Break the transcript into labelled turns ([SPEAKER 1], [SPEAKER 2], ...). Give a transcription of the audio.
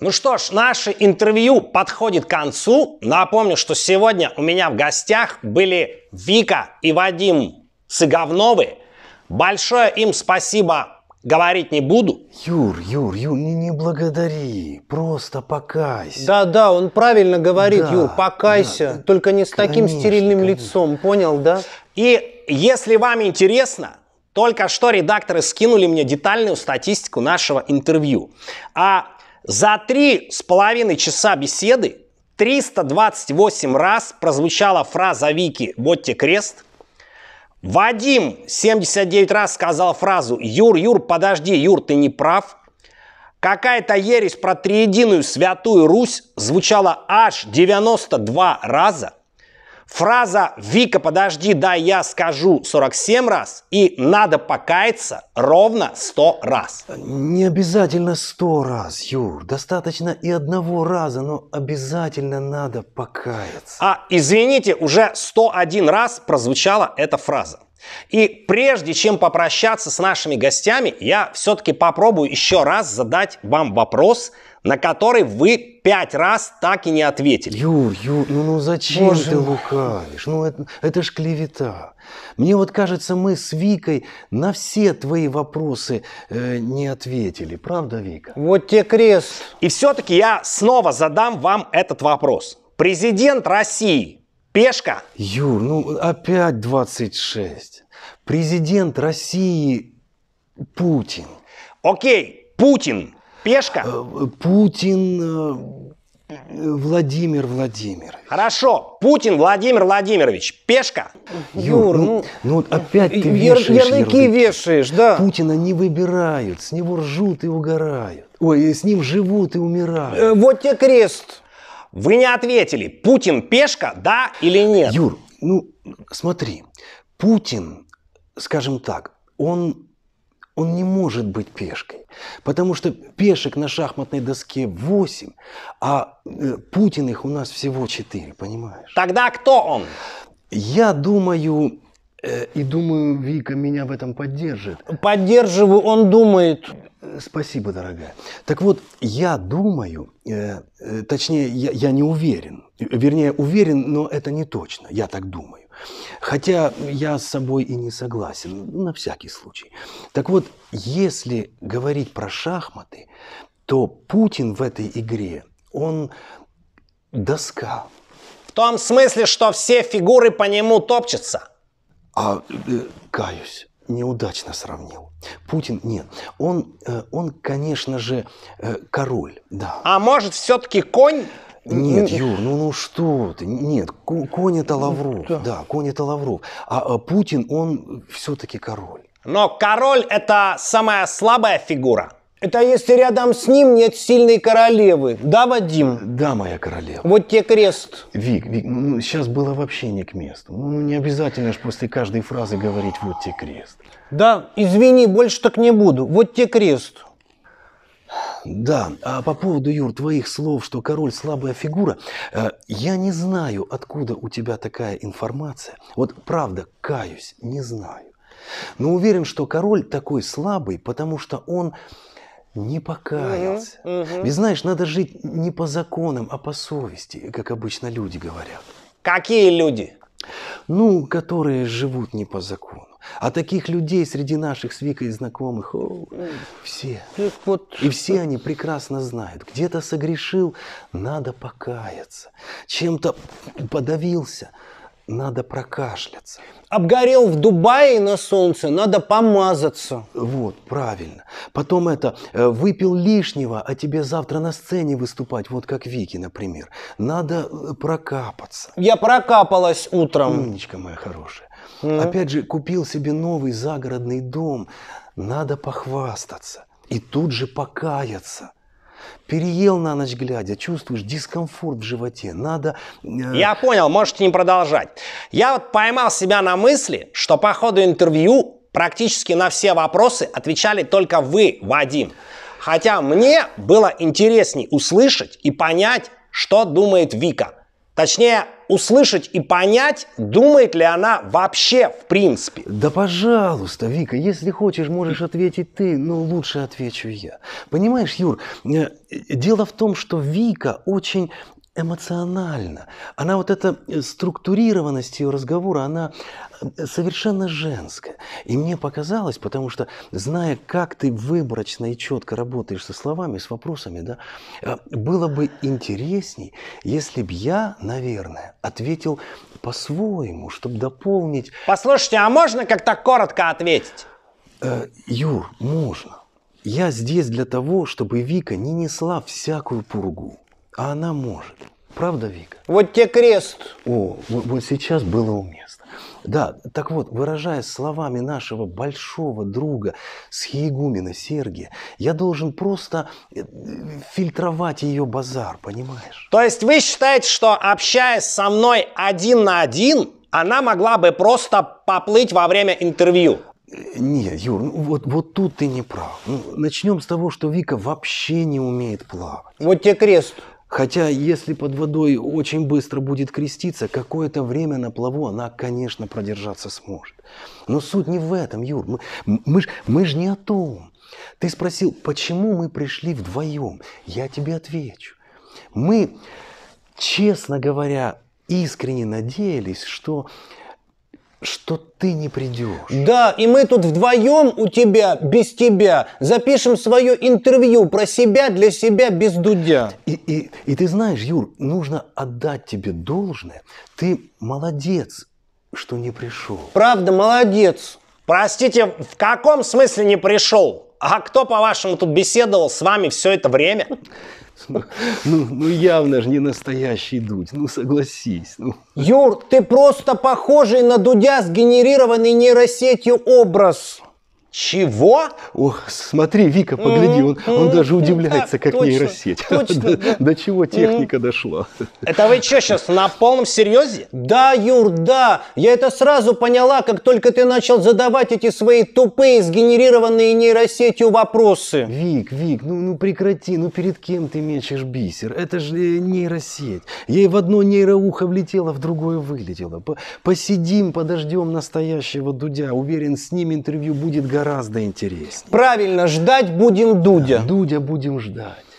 [SPEAKER 1] Ну что ж, наше интервью подходит к концу. Напомню, что сегодня у меня в гостях были Вика и Вадим Цыговновы. Большое им спасибо Говорить не буду. Юр, Юр, Юр, не, не благодари, просто покайся. Да, да, он правильно говорит, да, Юр, покайся, да, только не с конечно, таким стерильным конечно. лицом, понял, да? И если вам интересно, только что редакторы скинули мне детальную статистику нашего интервью. А за три с половиной часа беседы 328 раз прозвучала фраза Вики «Будьте крест», Вадим 79 раз сказал фразу «Юр, Юр, подожди, Юр, ты не прав». Какая-то ересь про триединую святую Русь звучала аж 92 раза – Фраза «Вика, подожди, да, я скажу» 47 раз и «надо покаяться» ровно 100 раз. Не обязательно 100 раз, Юр. Достаточно и одного раза, но обязательно надо покаяться. А, извините, уже 101 раз прозвучала эта фраза. И прежде чем попрощаться с нашими гостями, я все-таки попробую еще раз задать вам вопрос, на который вы пять раз так и не ответили. Юр, Юр, ну, ну зачем Боже ты мой. лукавишь? Ну это, это ж клевета. Мне вот кажется, мы с Викой на все твои вопросы э, не ответили. Правда, Вика? Вот те крест. И все-таки я снова задам вам этот вопрос. Президент России Пешка. Юр, ну опять 26. Президент России Путин. Окей, Путин. Пешка. Э, Путин э, Владимир Владимирович. Хорошо. Путин Владимир Владимирович. Пешка. Юр, ну, ну, ну опять ты вешаешь ярлыки, ярлыки вешаешь, да. Путина не выбирают, с него ржут и угорают. Ой, с ним живут и умирают. Э, вот тебе крест. Вы не ответили, Путин пешка, да или нет? Юр, ну смотри, Путин, скажем так, он, он не может быть пешкой, потому что пешек на шахматной доске 8, а э, Путин их у нас всего 4, понимаешь? Тогда кто он? Я думаю, Э, и думаю, Вика меня в этом поддержит. Поддерживаю, он думает. Э, спасибо, дорогая. Так вот, я думаю, э, э точнее, я, я не уверен. Вернее, уверен, но это не точно. Я так думаю. Хотя я с собой и не согласен, ну, на всякий случай. Так вот, если говорить про шахматы, то Путин в этой игре, он доска. В том смысле, что все фигуры по нему топчутся. А э, каюсь, неудачно сравнил. Путин, нет, он, э, он, конечно же, э, король, да. А может, все-таки конь?
[SPEAKER 2] Нет, Юр,
[SPEAKER 1] ну ну что ты? Нет, конь это ну, Лавров, да, да конь это Лавров. А, а Путин, он все-таки король. Но король это самая слабая фигура. Это если рядом с ним нет сильной королевы. Да, Вадим? Да, моя королева. Вот тебе крест. Вик, Вик, ну, сейчас было вообще не к месту. Ну, не обязательно же после каждой фразы говорить «вот тебе крест». Да, извини, больше так не буду. Вот тебе крест. Да, а по поводу, Юр, твоих слов, что король слабая фигура, э, я не знаю, откуда у тебя такая информация. Вот правда, каюсь, не знаю. Но уверен, что король такой слабый, потому что он не покаялся. Угу, угу. Ведь знаешь, надо жить не по законам, а по совести, как обычно люди говорят. Какие люди? Ну, которые живут не по закону. А таких людей среди наших с Викой знакомых о, все. Вот. И все они прекрасно знают. Где-то согрешил, надо покаяться. Чем-то подавился, надо прокашляться. Обгорел в Дубае на солнце, надо помазаться. Вот, правильно. Потом это, э, выпил лишнего, а тебе завтра на сцене выступать, вот как Вики, например. Надо э, прокапаться. Я прокапалась утром. Умничка моя хорошая. mm Опять же, купил себе новый загородный дом, надо похвастаться. И тут же покаяться – переел на ночь глядя, чувствуешь дискомфорт в животе, надо... Э, Я понял, можете не продолжать. Я вот поймал себя на мысли, что по ходу интервью практически на все вопросы отвечали только вы, Вадим. Хотя мне было интересней услышать и понять, что думает Вика – Точнее, услышать и понять, думает ли она вообще в принципе. Да пожалуйста, Вика, если хочешь, можешь ответить ты, но лучше отвечу я. Понимаешь, Юр, э, дело в том, что Вика очень эмоционально. Она вот эта э, структурированность ее разговора, она э, совершенно женская. И мне показалось, потому что, зная, как ты выборочно и четко работаешь со словами, с вопросами, да, э, было бы интересней, если бы я, наверное, ответил по-своему, чтобы дополнить... Послушайте, а можно как-то коротко ответить? Юр, можно. Я здесь для того, чтобы Вика не несла всякую пургу. А она может. Правда, Вика? Вот тебе крест. О, вот, вот сейчас было уместно. Да, так вот, выражаясь словами нашего большого друга Схиегумена Сергия, я должен просто э, фильтровать ее базар, понимаешь? То есть вы считаете, что общаясь со мной один на один, она могла бы просто поплыть во время интервью? Э, Нет, Юр, ну вот, вот тут ты не прав. Ну, начнем с того, что Вика вообще не умеет плавать. Вот тебе крест. Хотя, если под водой очень быстро будет креститься, какое-то время на плаву она, конечно, продержаться сможет. Но суть не в этом, Юр. Мы, мы, ж, мы же не о том. Ты спросил, почему мы пришли вдвоем? Я тебе отвечу. Мы, честно говоря, искренне надеялись, что что ты не придешь. Да, и мы тут вдвоем у тебя, без тебя, запишем свое интервью про себя, для себя, без дудя. И, и, и ты знаешь, Юр, нужно отдать тебе должное. Ты молодец, что не пришел. Правда, молодец. Простите, в каком смысле не пришел? А кто, по-вашему, тут беседовал с вами все это время? Ну, ну явно же не настоящий Дудь, ну согласись. Ну. Юр, ты просто похожий на Дудя сгенерированный нейросетью образ. Чего? Ох, смотри, Вика, погляди, он, он даже удивляется, как точно, нейросеть. Точно, да. До чего техника дошла. Это вы что сейчас, на полном серьезе? Да, Юр, да. Я это сразу поняла, как только ты начал задавать эти свои тупые, сгенерированные нейросетью вопросы. Вик, Вик, ну, ну прекрати, ну перед кем ты мечешь бисер? Это же э, нейросеть. Ей в одно нейроухо влетело, в другое вылетело. Посидим, подождем настоящего Дудя. Уверен, с ним интервью будет гораздо гораздо интереснее. Правильно, ждать будем Дудя. Дудя будем ждать.